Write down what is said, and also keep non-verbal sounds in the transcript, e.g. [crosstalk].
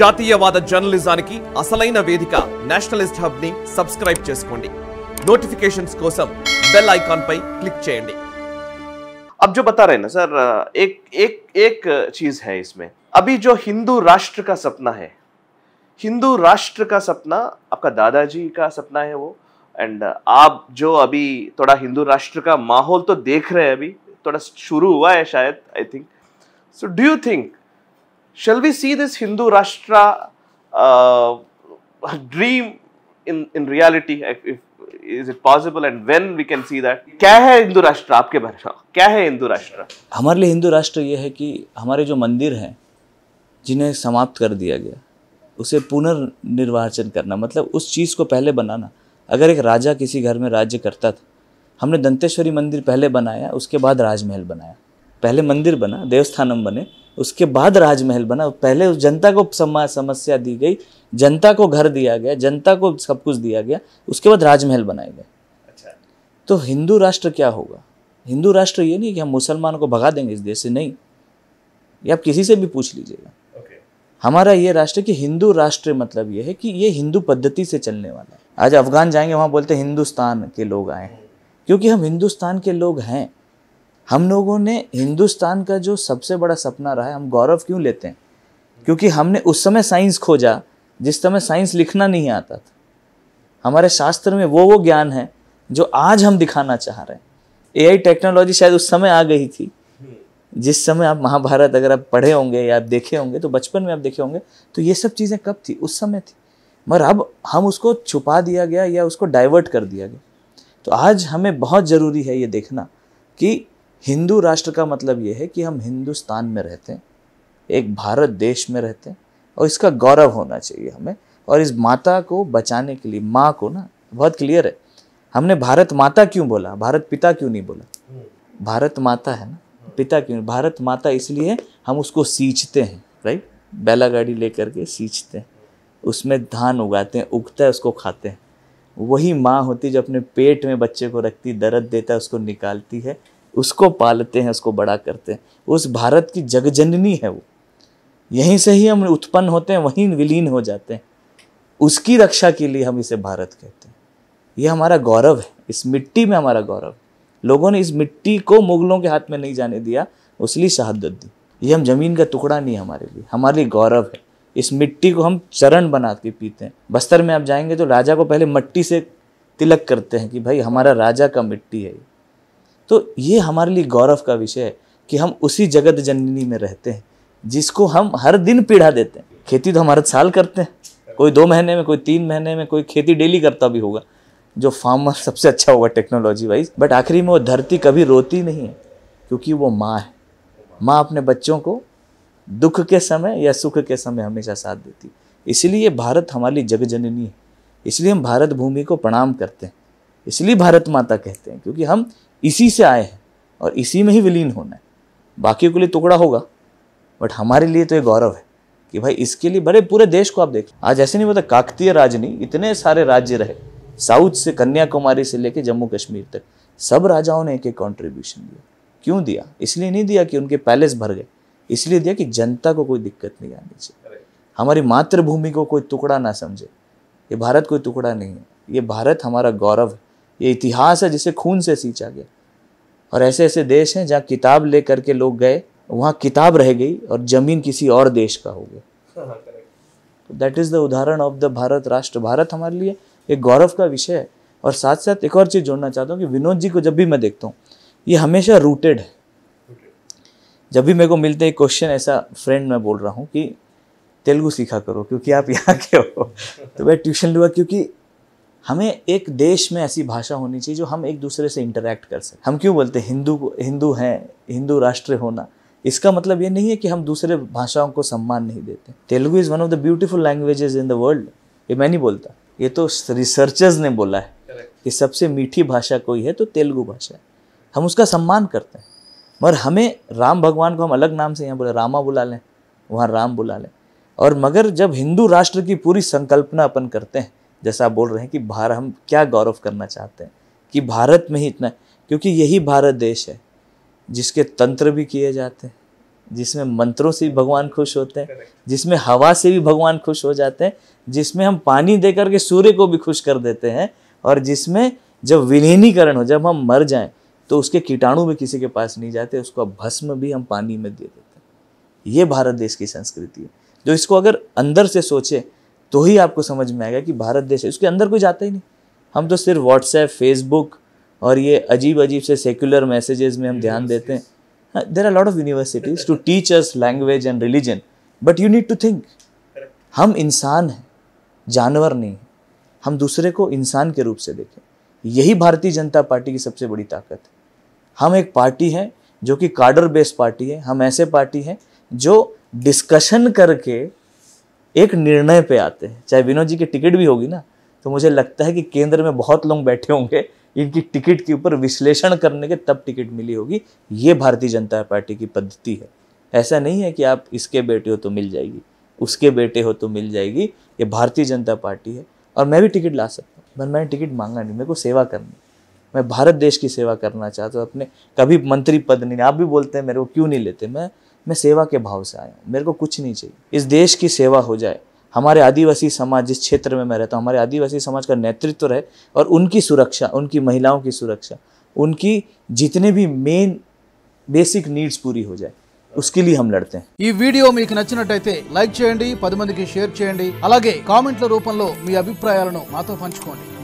जातीयवाद జర్నలిజానికి की असल वेद nationalist hub subscribe చేసుకోండి నోటిఫिकेशंस बेल आइकॉन पर अब जो बता रहे हैं ना सर एक एक एक चीज है इसमें अभी जो हिंदू राष्ट्र का सपना है हिंदू राष्ट्र का सपना आपका दादाजी का सपना है वो एंड आप जो अभी थोड़ा हिंदू राष्ट्र का माहौल तो देख रहे हैं अभी थोड़ा शुरू हुआ है शायद I think so do you think Shall we see this Hindu Rashtra uh, dream in, in reality? If, if, is it possible and when we can see that? kya hai hindu rashtra aapke बारे में क्या है हिंदू राष्ट्र हमारे लिए हिंदू राष्ट्र ये है कि हमारे जो मंदिर हैं जिन्हें समाप्त कर दिया गया उसे पुनर्निर्वाचन करना मतलब उस चीज़ को पहले बनाना अगर एक राजा किसी घर में राज्य करता था हमने दंतेश्वरी मंदिर पहले बनाया उसके बाद राजमहल बनाया पहले मंदिर बना देवस्थानम बने उसके बाद राजमहल बना पहले उस जनता को समस्या दी गई जनता को घर दिया गया जनता को सब कुछ दिया गया उसके बाद राजमहल बनाए गए अच्छा तो हिंदू राष्ट्र क्या होगा हिंदू राष्ट्र ये नहीं कि हम मुसलमानों को भगा देंगे इस देश से नहीं ये आप किसी से भी पूछ लीजिएगा हमारा ये राष्ट्र कि हिंदू राष्ट्र मतलब ये है कि ये हिंदू पद्धति से चलने वाला है आज अफगान जाएंगे वहाँ बोलते हिंदुस्तान के लोग आए हैं क्योंकि हम हिंदुस्तान के लोग हैं हम लोगों ने हिंदुस्तान का जो सबसे बड़ा सपना रहा है हम गौरव क्यों लेते हैं क्योंकि हमने उस समय साइंस खोजा जिस समय साइंस लिखना नहीं आता था हमारे शास्त्र में वो वो ज्ञान है जो आज हम दिखाना चाह रहे हैं ए टेक्नोलॉजी शायद उस समय आ गई थी जिस समय आप महाभारत अगर आप पढ़े होंगे या आप देखे होंगे तो बचपन में आप देखे होंगे तो ये सब चीज़ें कब थी उस समय थी मगर अब हम उसको छुपा दिया गया या उसको डाइवर्ट कर दिया गया तो आज हमें बहुत ज़रूरी है ये देखना कि हिंदू राष्ट्र का मतलब ये है कि हम हिंदुस्तान में रहते हैं एक भारत देश में रहते हैं और इसका गौरव होना चाहिए हमें और इस माता को बचाने के लिए माँ को ना बहुत क्लियर है हमने भारत माता क्यों बोला भारत पिता क्यों नहीं बोला भारत माता है ना पिता क्यों भारत माता इसलिए हम उसको सींचते हैं राइट बैला गाड़ी ले करके सींचते हैं उसमें धान उगाते हैं उगता है उसको खाते हैं वही माँ होती जो अपने पेट में बच्चे को रखती दर्द देता है उसको निकालती है उसको पालते हैं उसको बड़ा करते हैं उस भारत की जगजननी है वो यहीं से ही हम उत्पन्न होते हैं वहीं विलीन हो जाते हैं उसकी रक्षा के लिए हम इसे भारत कहते हैं ये हमारा गौरव है इस मिट्टी में हमारा गौरव लोगों ने इस मिट्टी को मुगलों के हाथ में नहीं जाने दिया उसलिए शहादत दी ये हम जमीन का टुकड़ा नहीं हमारे लिए हमारे लिए गौरव है इस मिट्टी को हम चरण बना के पीते हैं बस्तर में आप जाएंगे तो राजा को पहले मिट्टी से तिलक करते हैं कि भाई हमारा राजा का मिट्टी है तो ये हमारे लिए गौरव का विषय है कि हम उसी जगत जननी में रहते हैं जिसको हम हर दिन पीढ़ा देते हैं खेती तो हमारे साल करते हैं कोई दो महीने में कोई तीन महीने में कोई खेती डेली करता भी होगा जो फार्मर [laughs] सबसे अच्छा होगा टेक्नोलॉजी वाइज बट आखिरी में वो धरती कभी रोती नहीं है क्योंकि वो माँ है माँ अपने बच्चों को दुख के समय या सुख के समय हमेशा साथ देती इसलिए भारत हमारी जगजननी है इसलिए हम भारत भूमि को प्रणाम करते हैं इसलिए भारत माता कहते हैं क्योंकि हम इसी से आए हैं और इसी में ही विलीन होना है बाकी के लिए टुकड़ा होगा बट हमारे लिए तो ये गौरव है कि भाई इसके लिए बड़े पूरे देश को आप देखें आज ऐसे नहीं होता काकतीय नहीं इतने सारे राज्य रहे साउथ से कन्याकुमारी से लेकर जम्मू कश्मीर तक सब राजाओं ने एक एक कॉन्ट्रीब्यूशन दिया क्यों दिया इसलिए नहीं दिया कि उनके पैलेस भर गए इसलिए दिया कि जनता को कोई दिक्कत नहीं आनी चाहिए हमारी मातृभूमि को कोई टुकड़ा ना समझे ये भारत कोई टुकड़ा नहीं है ये भारत हमारा गौरव है ये इतिहास है जिसे खून से सींचा गया और ऐसे ऐसे देश हैं जहाँ किताब ले करके लोग गए वहाँ किताब रह गई और ज़मीन किसी और देश का हो गया दैट इज़ द उदाहरण ऑफ द भारत राष्ट्र भारत हमारे लिए एक गौरव का विषय है और साथ साथ एक और चीज़ जोड़ना चाहता हूँ कि विनोद जी को जब भी मैं देखता हूँ ये हमेशा रूटेड है जब भी मेरे को मिलते हैं क्वेश्चन ऐसा फ्रेंड मैं बोल रहा हूँ कि तेलुगु सीखा करो क्योंकि आप यहाँ के हो तो मैं ट्यूशन लूँगा क्योंकि हमें एक देश में ऐसी भाषा होनी चाहिए जो हम एक दूसरे से इंटरेक्ट कर सकें हम क्यों बोलते हैं हिंदू हिंदू हैं हिंदू राष्ट्र होना इसका मतलब ये नहीं है कि हम दूसरे भाषाओं को सम्मान नहीं देते Telugu is one of the beautiful languages in the world ये मैं नहीं बोलता ये तो रिसर्चर्स ने बोला है कि सबसे मीठी भाषा कोई है तो तेलुगु भाषा है हम उसका सम्मान करते हैं मगर हमें राम भगवान को हम अलग नाम से यहाँ बोले रामा बुला लें वहाँ राम बुला लें और मगर जब हिंदू राष्ट्र की पूरी संकल्पना अपन करते हैं जैसा आप बोल रहे हैं कि भारत हम क्या गौरव करना चाहते हैं कि भारत में ही इतना क्योंकि यही भारत देश है जिसके तंत्र भी किए जाते हैं जिसमें मंत्रों से भी भगवान खुश होते हैं जिसमें हवा से भी भगवान खुश हो जाते हैं जिसमें हम पानी दे करके सूर्य को भी खुश कर देते हैं और जिसमें जब विलीनीकरण हो जब हम मर जाएं तो उसके कीटाणु भी किसी के पास नहीं जाते उसको भस्म भी हम पानी में दे देते हैं ये भारत देश की संस्कृति है जो तो इसको अगर अंदर से सोचे तो ही आपको समझ में आएगा कि भारत देश है उसके अंदर कोई जाता ही नहीं हम तो सिर्फ व्हाट्सएप फेसबुक और ये अजीब अजीब से सेक्युलर मैसेजेस में हम ध्यान देते हैं there are lot of universities to teach us language and religion but you need to think हम इंसान हैं जानवर नहीं हैं हम दूसरे को इंसान के रूप से देखें यही भारतीय जनता पार्टी की सबसे बड़ी ताकत है हम एक पार्टी हैं जो कि कार्डर बेस्ड पार्टी है हम ऐसे पार्टी हैं जो डिस्कशन करके एक निर्णय पे आते हैं चाहे विनोद जी की टिकट भी होगी ना तो मुझे लगता है कि केंद्र में बहुत लोग बैठे होंगे इनकी टिकट के ऊपर विश्लेषण करने के तब टिकट मिली होगी ये भारतीय जनता पार्टी की पद्धति है ऐसा नहीं है कि आप इसके बेटे हो तो मिल जाएगी उसके बेटे हो तो मिल जाएगी ये भारतीय जनता पार्टी है और मैं भी टिकट ला सकता हूँ मैं मैंने टिकट मांगा नहीं मेरे को सेवा करनी मैं भारत देश की सेवा करना चाहता हूँ अपने कभी मंत्री पद नहीं आप भी बोलते हैं मेरे को क्यों नहीं लेते मैं मैं सेवा के भाव से आया हूँ मेरे को कुछ नहीं चाहिए इस देश की सेवा हो जाए हमारे आदिवासी समाज जिस क्षेत्र में मैं रहता हूँ हमारे आदिवासी समाज का नेतृत्व रहे और उनकी सुरक्षा उनकी महिलाओं की सुरक्षा उनकी जितने भी मेन बेसिक नीड्स पूरी हो जाए उसके लिए हम लड़ते हैं ఈ వీడియో మీకు నచ్చినట్టయితే లైక్ చేయండి పది మందికి షేర్ చేయండి అలాగే కామెంట్ల రూపంలో మీ అభిప్రాయాలను మాతో పంచుకోండి